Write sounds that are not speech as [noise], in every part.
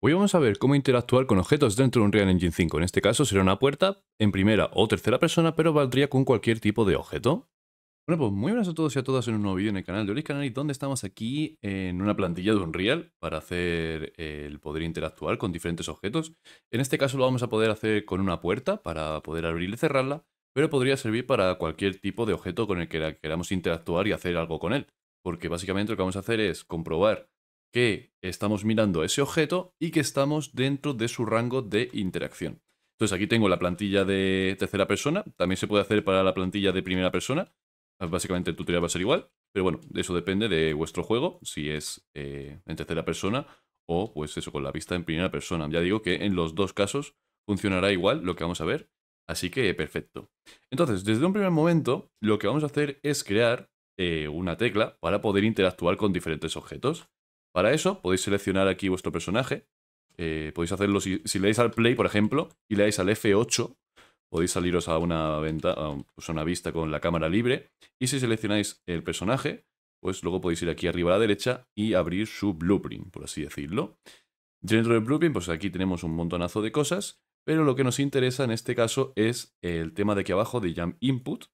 Hoy vamos a ver cómo interactuar con objetos dentro de Unreal Engine 5. En este caso será una puerta en primera o tercera persona, pero valdría con cualquier tipo de objeto. Bueno, pues muy buenas a todos y a todas en un nuevo vídeo en el canal de Oris y donde estamos aquí en una plantilla de Unreal para hacer eh, el poder interactuar con diferentes objetos. En este caso lo vamos a poder hacer con una puerta para poder abrir y cerrarla, pero podría servir para cualquier tipo de objeto con el que queramos interactuar y hacer algo con él. Porque básicamente lo que vamos a hacer es comprobar que estamos mirando ese objeto y que estamos dentro de su rango de interacción. Entonces aquí tengo la plantilla de tercera persona, también se puede hacer para la plantilla de primera persona, básicamente el tutorial va a ser igual, pero bueno, eso depende de vuestro juego, si es eh, en tercera persona o pues eso, con la vista en primera persona. Ya digo que en los dos casos funcionará igual lo que vamos a ver, así que perfecto. Entonces, desde un primer momento, lo que vamos a hacer es crear eh, una tecla para poder interactuar con diferentes objetos. Para eso podéis seleccionar aquí vuestro personaje. Eh, podéis hacerlo si, le dais al play, por ejemplo, y le dais al F8, podéis saliros a una, venta, pues a una vista con la cámara libre. Y si seleccionáis el personaje, pues luego podéis ir aquí arriba a la derecha y abrir su blueprint, por así decirlo. Dentro del blueprint, pues aquí tenemos un montonazo de cosas, pero lo que nos interesa en este caso es el tema de aquí abajo de Jam Input,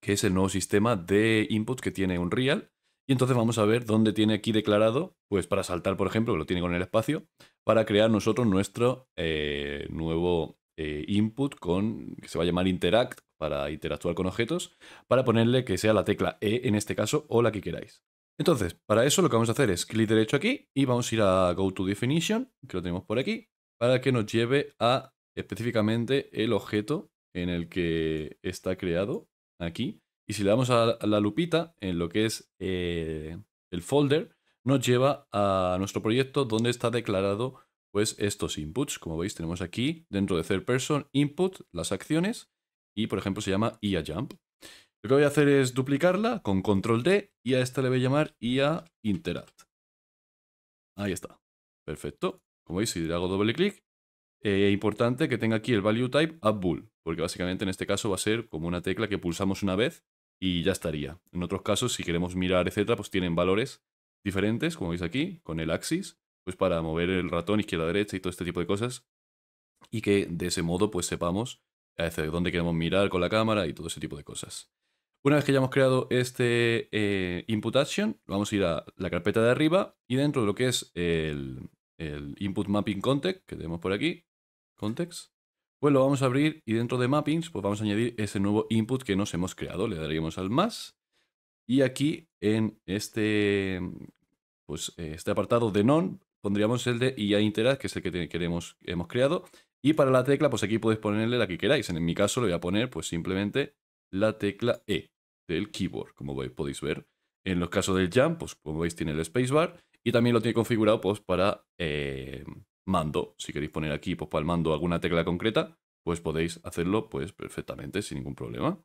que es el nuevo sistema de input que tiene Unreal y entonces vamos a ver dónde tiene aquí declarado, pues para saltar, por ejemplo, que lo tiene con el espacio, para crear nosotros nuestro eh, nuevo eh, input con, que se va a llamar interact, para interactuar con objetos, para ponerle que sea la tecla E en este caso o la que queráis. Entonces, para eso lo que vamos a hacer es clic derecho aquí y vamos a ir a Go to Definition, que lo tenemos por aquí, para que nos lleve a específicamente el objeto en el que está creado aquí. Y si le damos a, la lupita en lo que es eh, el folder, nos lleva a nuestro proyecto donde está declarado pues estos inputs. Como veis, tenemos aquí dentro de third person input las acciones y por ejemplo se llama IA jump. Lo que voy a hacer es duplicarla con control D y a esta le voy a llamar IA interact. Ahí está. Perfecto. Como veis, si le hago doble clic, es eh, importante que tenga aquí el value type a bool, porque básicamente en este caso va a ser como una tecla que pulsamos una vez y ya estaría. En otros casos, si queremos mirar, etcétera, pues tienen valores diferentes, como veis aquí, con el axis, pues para mover el ratón izquierda-derecha y todo este tipo de cosas, y que de ese modo pues sepamos hacia dónde queremos mirar con la cámara y todo ese tipo de cosas. Una vez que ya hemos creado este eh, input action, vamos a ir a la carpeta de arriba y dentro de lo que es el, el input mapping context, que tenemos por aquí, context, pues lo vamos a abrir y dentro de mappings pues vamos a añadir ese nuevo input que nos hemos creado. Le daríamos al más y aquí en este, pues, eh, este apartado de non pondríamos el de IA Interact, que es el que, queremos, hemos creado. Y para la tecla, pues aquí podéis ponerle la que queráis. En mi caso le voy a poner pues simplemente la tecla E del keyboard, como podéis ver. En los casos del jump, pues como veis tiene el spacebar y también lo tiene configurado pues para eh, mando, si queréis poner aquí pues, para el mando alguna tecla concreta, pues podéis hacerlo pues, perfectamente, sin ningún problema.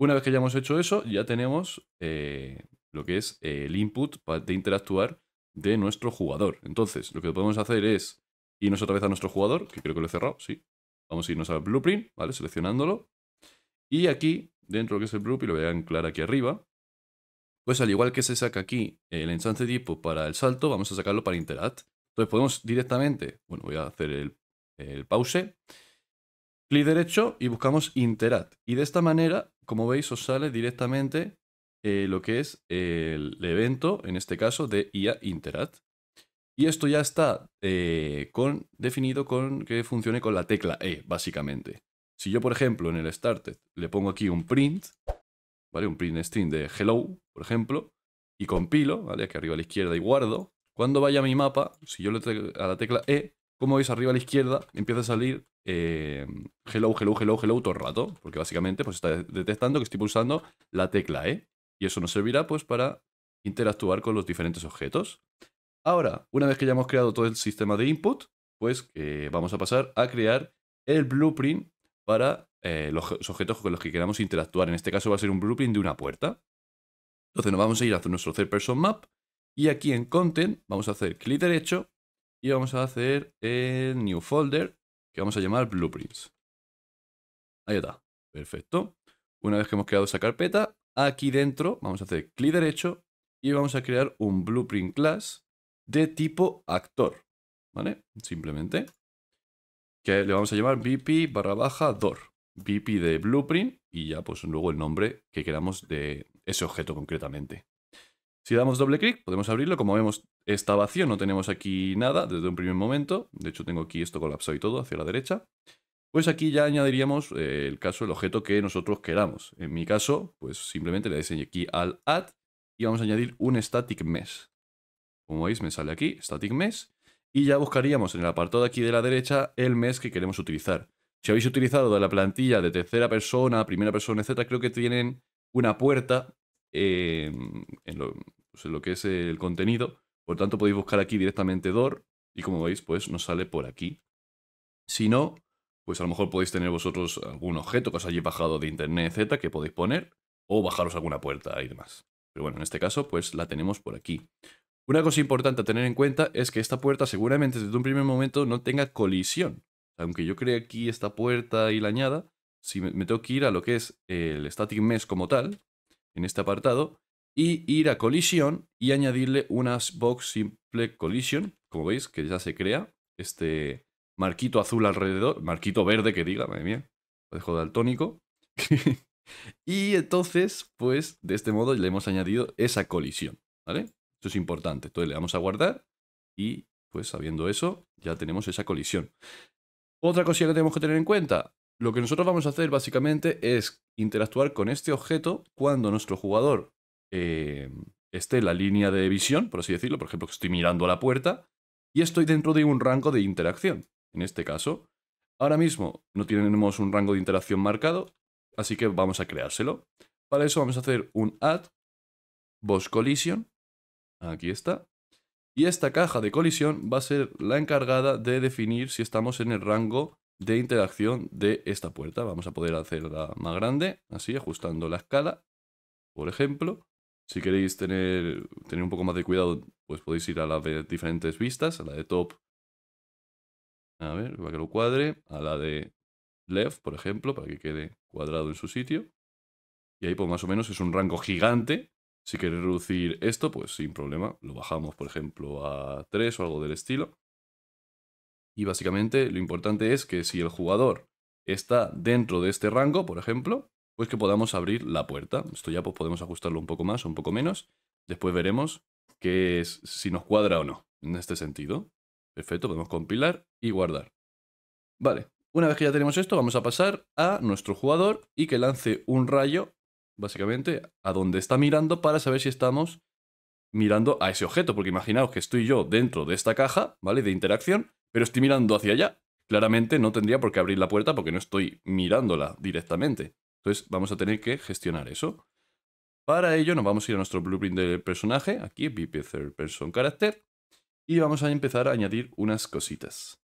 Una vez que hayamos hecho eso, ya tenemos eh, lo que es el input de interactuar de nuestro jugador. Entonces, lo que podemos hacer es irnos otra vez a nuestro jugador, que creo que lo he cerrado, sí. Vamos a irnos al blueprint, ¿vale? Seleccionándolo. Y aquí, dentro de lo que es el blueprint, lo voy a anclar aquí arriba. Pues al igual que se saca aquí el enchance tipo para el salto, vamos a sacarlo para interact. Entonces podemos directamente, bueno, voy a hacer el, pause, clic derecho y buscamos Interact. Y de esta manera, como veis, os sale directamente eh, lo que es el evento, en este caso, de IA Interact. Y esto ya está eh, con, definido con que funcione con la tecla E, básicamente. Si yo, por ejemplo, en el Started le pongo aquí un print, ¿vale? Un print string de hello, por ejemplo, y compilo, ¿vale? Aquí arriba a la izquierda y guardo, cuando vaya a mi mapa, si yo le a la tecla E, como veis arriba a la izquierda, empieza a salir eh, hello, hello, hello, hello todo el rato, porque básicamente pues está detectando que estoy pulsando la tecla E. Y eso nos servirá pues para interactuar con los diferentes objetos. Ahora, una vez que ya hemos creado todo el sistema de input, pues eh, vamos a pasar a crear el blueprint para eh, los objetos con los que queramos interactuar. En este caso va a ser un blueprint de una puerta. Entonces nos vamos a ir a nuestro third person map y aquí en Content vamos a hacer clic derecho y vamos a hacer el New Folder que vamos a llamar Blueprints. Ahí está. Perfecto. Una vez que hemos creado esa carpeta, aquí dentro vamos a hacer clic derecho y vamos a crear un Blueprint Class de tipo actor. ¿Vale? Simplemente. Que le vamos a llamar BP barra baja DOR. BP de Blueprint y ya pues luego el nombre que queramos de ese objeto concretamente. Si damos doble clic, podemos abrirlo. Como vemos, está vacío, no tenemos aquí nada desde un primer momento. De hecho, tengo aquí esto colapsado y todo hacia la derecha. Pues aquí ya añadiríamos eh, el caso, el objeto que nosotros queramos. En mi caso, pues simplemente le diseñé aquí al add y vamos a añadir un static mesh. Como veis, me sale aquí, static mesh. Y ya buscaríamos en el apartado de aquí de la derecha el mes que queremos utilizar. Si habéis utilizado de la plantilla de tercera persona, primera persona, etc., creo que tienen una puerta eh, pues, en, lo, que es el contenido. Por tanto, podéis buscar aquí directamente DOR y como veis, pues nos sale por aquí. Si no, pues a lo mejor podéis tener vosotros algún objeto que os hayáis bajado de internet, Z, que podéis poner, o bajaros alguna puerta y demás. Pero bueno, en este caso, pues la tenemos por aquí. Una cosa importante a tener en cuenta es que esta puerta seguramente desde un primer momento no tenga colisión. Aunque yo cree aquí esta puerta y la añada, si me tengo que ir a lo que es el static mesh como tal, en este apartado y ir a colisión y añadirle unas box simple colisión como veis que ya se crea este marquito azul alrededor, marquito verde que diga, madre mía, lo dejo tónico [laughs] y entonces, pues de este modo le hemos añadido esa colisión, ¿vale? Esto es importante. Entonces le damos a guardar y pues sabiendo eso ya tenemos esa colisión. Otra cosa que tenemos que tener en cuenta, lo que nosotros vamos a hacer básicamente es interactuar con este objeto cuando nuestro jugador eh, esté en la línea de visión, por así decirlo. Por ejemplo, estoy mirando a la puerta y estoy dentro de un rango de interacción. En este caso, ahora mismo no tenemos un rango de interacción marcado, así que vamos a creárselo. Para eso vamos a hacer un add boss collision. Aquí está. Y esta caja de colisión va a ser la encargada de definir si estamos en el rango de interacción de esta puerta. Vamos a poder hacerla más grande, así, ajustando la escala, por ejemplo. Si queréis tener, tener un poco más de cuidado, pues podéis ir a las diferentes vistas, a la de top, a ver, para que lo cuadre, a la de left, por ejemplo, para que quede cuadrado en su sitio. Y ahí pues más o menos es un rango gigante. Si queréis reducir esto, pues sin problema, lo bajamos, por ejemplo, a 3 o algo del estilo. Y básicamente lo importante es que si el jugador está dentro de este rango, por ejemplo, pues que podamos abrir la puerta. Esto ya pues, podemos ajustarlo un poco más o un poco menos. Después veremos qué es, si nos cuadra o no en este sentido. Perfecto, podemos compilar y guardar. Vale, una vez que ya tenemos esto, vamos a pasar a nuestro jugador y que lance un rayo, básicamente, a donde está mirando para saber si estamos mirando a ese objeto. Porque imaginaos que estoy yo dentro de esta caja, ¿vale? De interacción, pero estoy mirando hacia allá. Claramente no tendría por qué abrir la puerta porque no estoy mirándola directamente. Entonces vamos a tener que gestionar eso. Para ello nos vamos a ir a nuestro blueprint del personaje, aquí, BP Third Person Character, y vamos a empezar a añadir unas cositas.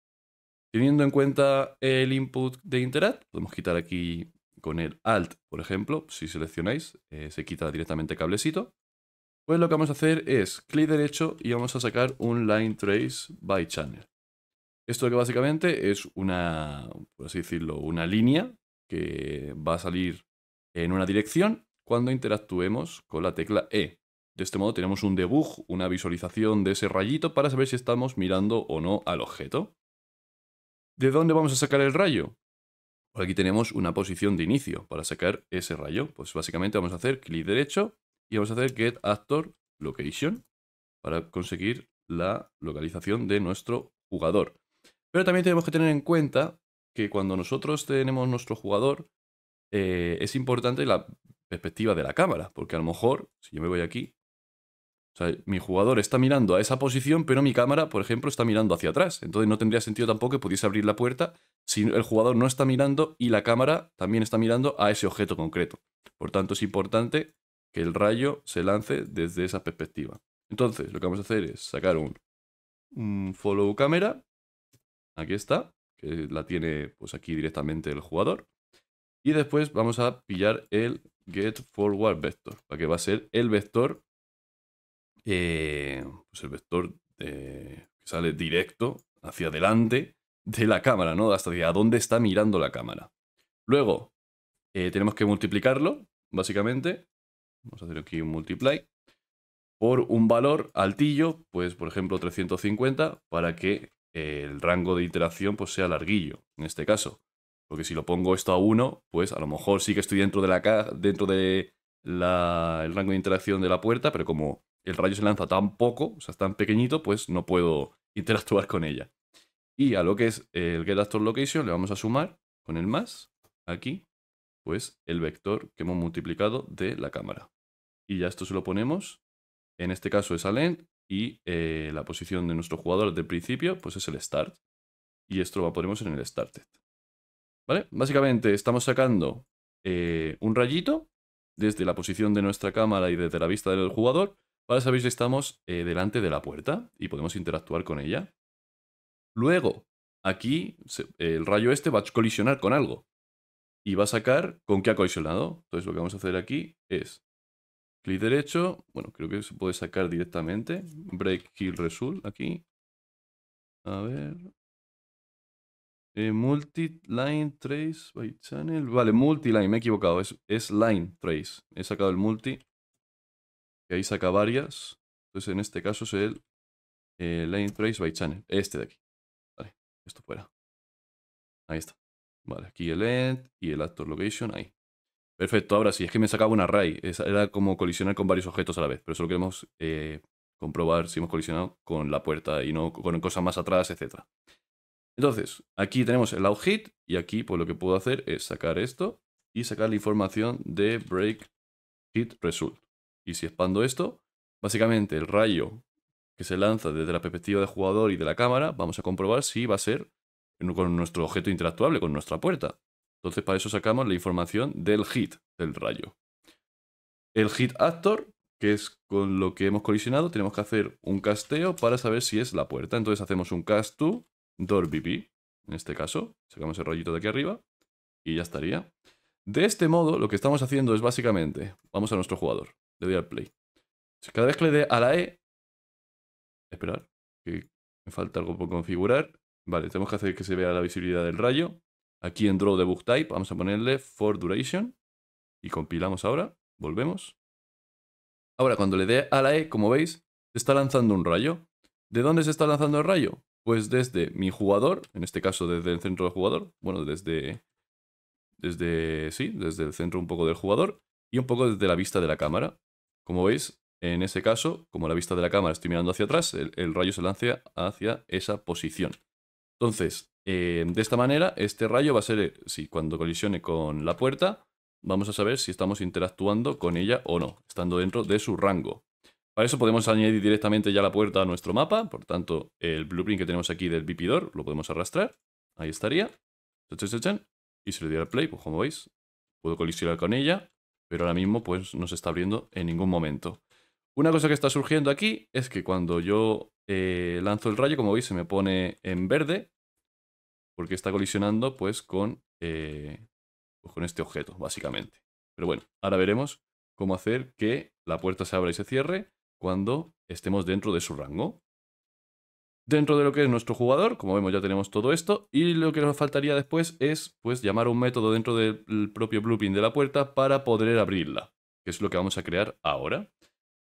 Teniendo en cuenta el input de Interact, podemos quitar aquí con el Alt, por ejemplo, si seleccionáis, eh, se quita directamente cablecito. Pues lo que vamos a hacer es clic derecho y vamos a sacar un Line Trace by Channel. Esto que básicamente es una, por así decirlo, una línea que va a salir en una dirección cuando interactuemos con la tecla E. De este modo tenemos un debug, una visualización de ese rayito para saber si estamos mirando o no al objeto. ¿De dónde vamos a sacar el rayo? Pues aquí tenemos una posición de inicio para sacar ese rayo. Pues básicamente vamos a hacer clic derecho y vamos a hacer get actor location para conseguir la localización de nuestro jugador. Pero también tenemos que tener en cuenta que cuando nosotros tenemos nuestro jugador, eh, es importante la perspectiva de la cámara, porque a lo mejor, si yo me voy aquí, mi jugador está mirando a esa posición, pero mi cámara, por ejemplo, está mirando hacia atrás. Entonces no tendría sentido tampoco que pudiese abrir la puerta si el jugador no está mirando y la cámara también está mirando a ese objeto concreto. Por tanto, es importante que el rayo se lance desde esa perspectiva. Entonces, lo que vamos a hacer es sacar un, un follow camera Aquí está, que la tiene pues aquí directamente el jugador. Y después vamos a pillar el get forward vector, para que va a ser el vector, eh, pues el vector que sale directo hacia adelante de la cámara, ¿no? Hasta hacia dónde está mirando la cámara. Luego eh, tenemos que multiplicarlo, básicamente. Vamos a hacer aquí un multiply por un valor altillo, pues por ejemplo 350, para que el rango de interacción pues sea larguillo, en este caso. Porque si lo pongo esto a 1, pues a lo mejor sí que estoy dentro de la caja, dentro de la, el rango de interacción de la puerta, pero como el rayo se lanza tan poco, o sea, es tan pequeñito, pues no puedo [laughs] interactuar con ella. Y a lo que es el getActorLocation le vamos a sumar con el más, aquí, pues el vector que hemos multiplicado de la cámara. Y ya esto se lo ponemos, en este caso es a y eh, la posición de nuestro jugador del principio pues es el start y esto lo ponemos en el started. ¿Vale? Básicamente estamos sacando eh, un rayito desde la posición de nuestra cámara y desde la vista del jugador para saber si estamos eh, delante de la puerta y podemos interactuar con ella. Luego, aquí el rayo este va a colisionar con algo y va a sacar con qué ha colisionado. Entonces lo que vamos a hacer aquí es Clic derecho, bueno, creo que se puede sacar directamente. Break Kill Result aquí. A ver. Eh, multi-line trace by channel. Vale, multi-line, me he equivocado. Es, line trace. He sacado el multi. Que ahí saca varias. Entonces en este caso es el eh, line trace by channel. Este de aquí. Vale, esto fuera. Ahí está. Vale, aquí el end y el actor location ahí. Perfecto, ahora sí, es que me sacaba un array. era como colisionar con varios objetos a la vez, pero solo queremos eh, comprobar si hemos colisionado con la puerta y no con cosas más atrás, etc. Entonces, aquí tenemos el out hit y aquí pues lo que puedo hacer es sacar esto y sacar la información de break hit result. Y si expando esto, básicamente el rayo que se lanza desde la perspectiva del jugador y de la cámara, vamos a comprobar si va a ser con nuestro objeto interactuable, con nuestra puerta. Entonces para eso sacamos la información del hit del rayo. El hit actor, que es con lo que hemos colisionado, tenemos que hacer un casteo para saber si es la puerta. Entonces hacemos un cast to door BB, en este caso. Sacamos el rayito de aquí arriba y ya estaría. De este modo, lo que estamos haciendo es básicamente, vamos a nuestro jugador, le doy al play. Cada vez que le dé a la E, esperar, que me falta algo por configurar. Vale, tenemos que hacer que se vea la visibilidad del rayo. Aquí en draw debug type vamos a ponerle for duration y compilamos ahora, volvemos. Ahora cuando le dé a la E, como veis, se está lanzando un rayo. ¿De dónde se está lanzando el rayo? Pues desde mi jugador, en este caso desde el centro del jugador, bueno, desde, desde, sí, desde el centro un poco del jugador y un poco desde la vista de la cámara. Como veis, en ese caso, como la vista de la cámara estoy mirando hacia atrás, el, el rayo se lanza hacia esa posición. Entonces, eh, de esta manera, este rayo va a ser, eh, si cuando colisione con la puerta, vamos a saber si estamos interactuando con ella o no, estando dentro de su rango. Para eso podemos añadir directamente ya la puerta a nuestro mapa, por tanto, el blueprint que tenemos aquí del vipidor lo podemos arrastrar, ahí estaría, y si le al play, pues como veis, puedo colisionar con ella, pero ahora mismo pues no se está abriendo en ningún momento. Una cosa que está surgiendo aquí es que cuando yo eh, lanzo el rayo, como veis se me pone en verde, porque está colisionando pues con, eh, pues, con este objeto, básicamente. Pero bueno, ahora veremos cómo hacer que la puerta se abra y se cierre cuando estemos dentro de su rango. Dentro de lo que es nuestro jugador, como vemos ya tenemos todo esto, y lo que nos faltaría después es pues llamar un método dentro del propio blueprint de la puerta para poder abrirla, que es lo que vamos a crear ahora.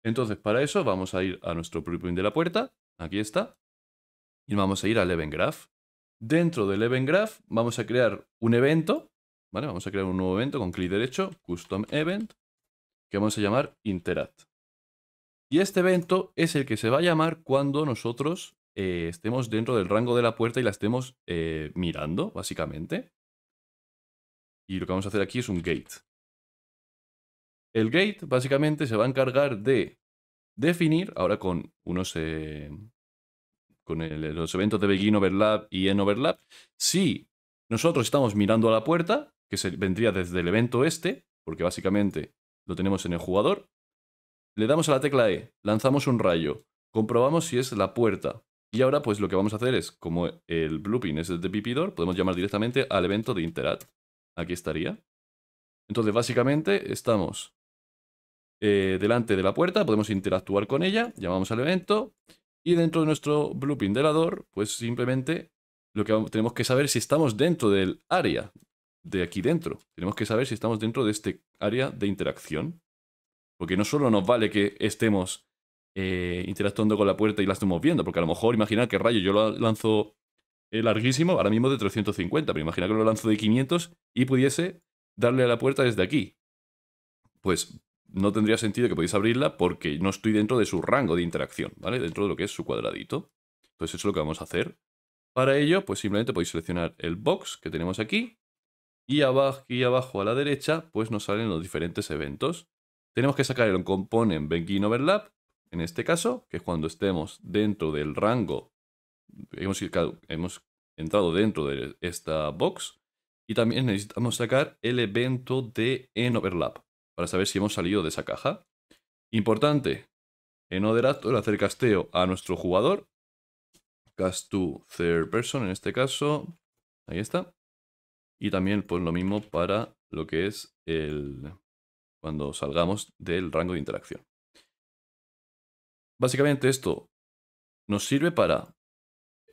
Entonces, para eso vamos a ir a nuestro preprint de la puerta, aquí está, y vamos a ir al Event Graph. Dentro del Event Graph vamos a crear un evento, ¿vale? Vamos a crear un nuevo evento con clic derecho, Custom Event, que vamos a llamar Interact. Y este evento es el que se va a llamar cuando nosotros eh, estemos dentro del rango de la puerta y la estemos eh, mirando, básicamente. Y lo que vamos a hacer aquí es un gate. El gate básicamente se va a encargar de definir, ahora con unos... Eh, con los eventos de Begin Overlap y en Overlap, si nosotros estamos mirando a la puerta, que se, vendría desde el evento este, porque básicamente lo tenemos en el jugador, le damos a la tecla E, lanzamos un rayo, comprobamos si es la puerta. Y ahora pues lo que vamos a hacer es, como el blueprint es de Pipidor, podemos llamar directamente al evento de Interact. Aquí estaría. Entonces básicamente estamos eh, delante de la puerta, podemos interactuar con ella, llamamos al evento y dentro de nuestro blueprint delador pues simplemente lo que tenemos que saber si estamos dentro del área de aquí dentro. Tenemos que saber si estamos dentro de este área de interacción. Porque no solo nos vale que estemos eh, interactuando con la puerta y la estemos viendo, porque a lo mejor imaginar que rayo yo lo lanzo eh, larguísimo, ahora mismo de 350, pero imagina que lo lanzo de 500 y pudiese darle a la puerta desde aquí. Pues no tendría sentido que podéis abrirla porque no estoy dentro de su rango de interacción, ¿vale? Dentro de lo que es su cuadradito. Entonces eso es lo que vamos a hacer. Para ello, pues simplemente podéis seleccionar el box que tenemos aquí y abajo, y abajo a la derecha, pues nos salen los diferentes eventos. Tenemos que sacar el component begin overlap, en este caso, que es cuando estemos dentro del rango, hemos, hemos entrado dentro de esta box, y también necesitamos sacar el evento de en overlap, para saber si hemos salido de esa caja. Importante, en Other hacer casteo a nuestro jugador. Cast to third person en este caso. Ahí está. Y también pues lo mismo para lo que es el cuando salgamos del rango de interacción. Básicamente esto nos sirve para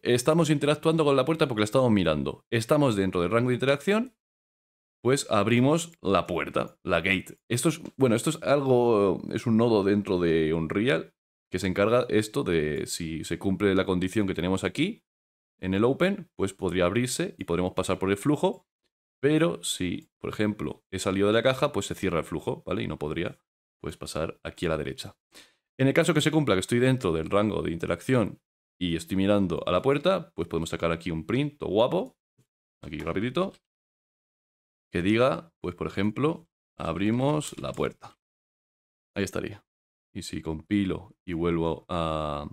estamos interactuando con la puerta porque la estamos mirando. Estamos dentro del rango de interacción pues abrimos la puerta, la gate. Esto es, bueno, esto es algo, es un nodo dentro de Unreal que se encarga esto de si se cumple la condición que tenemos aquí en el open, pues podría abrirse y podremos pasar por el flujo, pero si, por ejemplo, he salido de la caja, pues se cierra el flujo, ¿vale? Y no podría pues pasar aquí a la derecha. En el caso que se cumpla que estoy dentro del rango de interacción y estoy mirando a la puerta, pues podemos sacar aquí un print o guapo, aquí rapidito, que diga, pues por ejemplo, abrimos la puerta. Ahí estaría. Y si compilo y vuelvo a,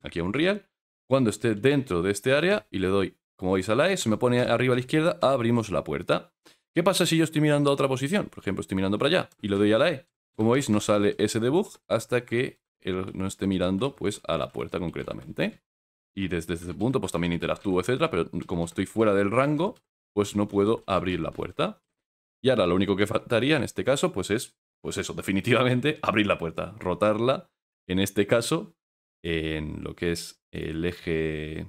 aquí a un real, cuando esté dentro de este área y le doy, como veis, a la E, se me pone arriba a la izquierda, abrimos la puerta. ¿Qué pasa si yo estoy mirando a otra posición? Por ejemplo, estoy mirando para allá y le doy a la E. Como veis, no sale ese debug hasta que él no esté mirando pues, a la puerta concretamente. Y desde ese punto, pues también interactúo, etcétera, pero como estoy fuera del rango, pues no puedo abrir la puerta. Y ahora lo único que faltaría en este caso, pues es, pues eso, definitivamente [laughs] abrir la puerta, rotarla, en este caso, en lo que es el eje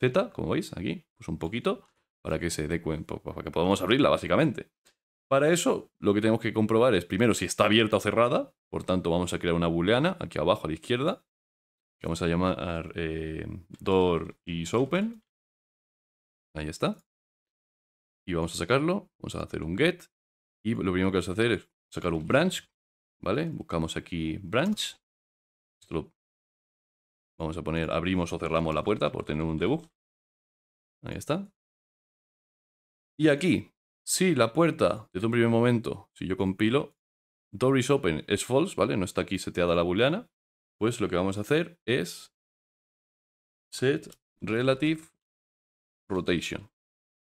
Z, como veis aquí, pues un poquito, para que se dé cuenta, pues para que podamos abrirla básicamente. Para eso, lo que tenemos que comprobar es primero si está abierta o cerrada, por tanto vamos a crear una booleana aquí abajo a la izquierda, que vamos a llamar eh, door is open, ahí está, vamos a sacarlo. Vamos a hacer un get y lo primero que vamos a hacer es sacar un branch, ¿vale? Buscamos aquí branch. vamos a poner abrimos o cerramos la puerta por tener un debug. Ahí está. Y aquí, si la puerta, desde un primer momento, si yo compilo, door is open es false, ¿vale? No está aquí seteada la booleana. Pues lo que vamos a hacer es set relative rotation.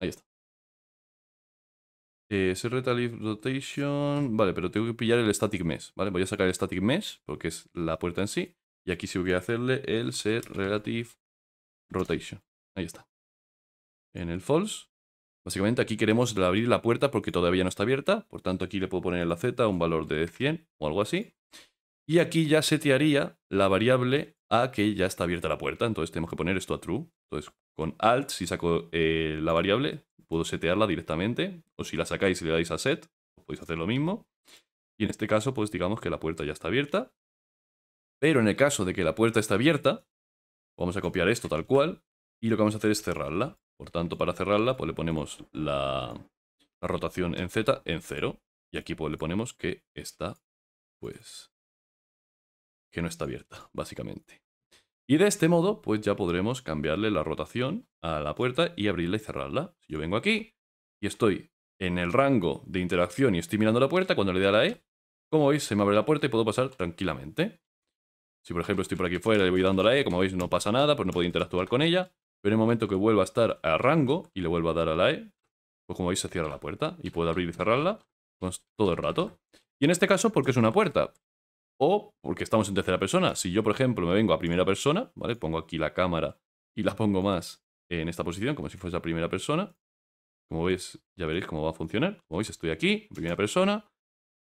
Ahí está. Eh, Rotation. Vale, pero tengo que pillar el Static Mesh, ¿vale? Voy a sacar el Static Mesh porque es la puerta en sí. Y aquí sí voy a hacerle el ser Relative Rotation. Ahí está. En el false. Básicamente aquí queremos abrir la puerta porque todavía no está abierta. Por tanto, aquí le puedo poner en la Z un valor de 100 o algo así. Y aquí ya setearía la variable a que ya está abierta la puerta. Entonces tenemos que poner esto a true. Entonces con alt, si saco eh, la variable, puedo setearla directamente, o si la sacáis y le dais a set, podéis hacer lo mismo. Y en este caso, pues digamos que la puerta ya está abierta. Pero en el caso de que la puerta está abierta, vamos a copiar esto tal cual, y lo que vamos a hacer es cerrarla. Por tanto, para cerrarla, pues le ponemos la, rotación en Z en 0. Y aquí pues le ponemos que está, pues, que no está abierta, básicamente. Y de este modo, pues ya podremos cambiarle la rotación a la puerta y abrirla y cerrarla. Si yo vengo aquí y estoy en el rango de interacción y estoy mirando la puerta, cuando le dé a la E, como veis, se me abre la puerta y puedo pasar tranquilamente. Si por ejemplo estoy por aquí fuera y le voy dando la E, como veis no pasa nada, pues no puedo interactuar con ella. Pero en el momento que vuelva a estar a rango y le vuelva a dar a la E, pues como veis se cierra la puerta y puedo abrir y cerrarla todo el rato. Y en este caso, porque es una puerta? o porque estamos en tercera persona. Si yo, por ejemplo, me vengo a primera persona, ¿vale? Pongo aquí la cámara y la pongo más en esta posición, como si fuese a primera persona. Como veis, ya veréis cómo va a funcionar. Como veis, estoy aquí, en primera persona,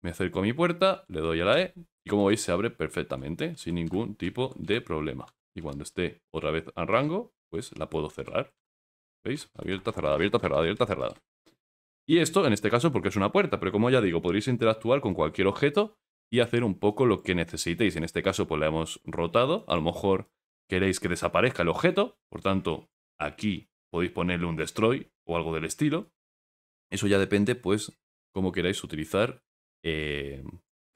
me acerco a mi puerta, le doy a la E, y como veis, se abre perfectamente, sin ningún tipo de problema. Y cuando esté otra vez a rango, pues la puedo cerrar. ¿Veis? Abierta, cerrada, abierta, cerrada, abierta, cerrada. Y esto, en este caso, porque es una puerta, pero como ya digo, podréis interactuar con cualquier objeto y hacer un poco lo que necesitéis. En este caso, pues le hemos rotado. A lo mejor queréis que desaparezca el objeto, por tanto, aquí podéis ponerle un destroy o algo del estilo. Eso ya depende, pues, cómo queráis utilizar eh,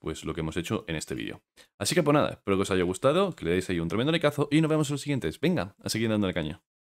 pues lo que hemos hecho en este vídeo. Así que pues nada, espero que os haya gustado, que le deis ahí un tremendo likeazo y nos vemos en los siguientes. Venga, a seguir dándole caña.